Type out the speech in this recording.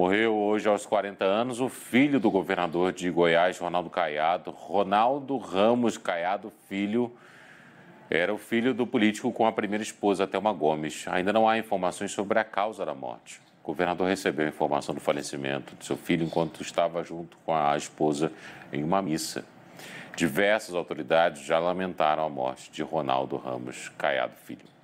Morreu hoje aos 40 anos o filho do governador de Goiás, Ronaldo Caiado. Ronaldo Ramos Caiado Filho era o filho do político com a primeira esposa, Thelma Gomes. Ainda não há informações sobre a causa da morte. O governador recebeu a informação do falecimento de seu filho enquanto estava junto com a esposa em uma missa. Diversas autoridades já lamentaram a morte de Ronaldo Ramos Caiado Filho.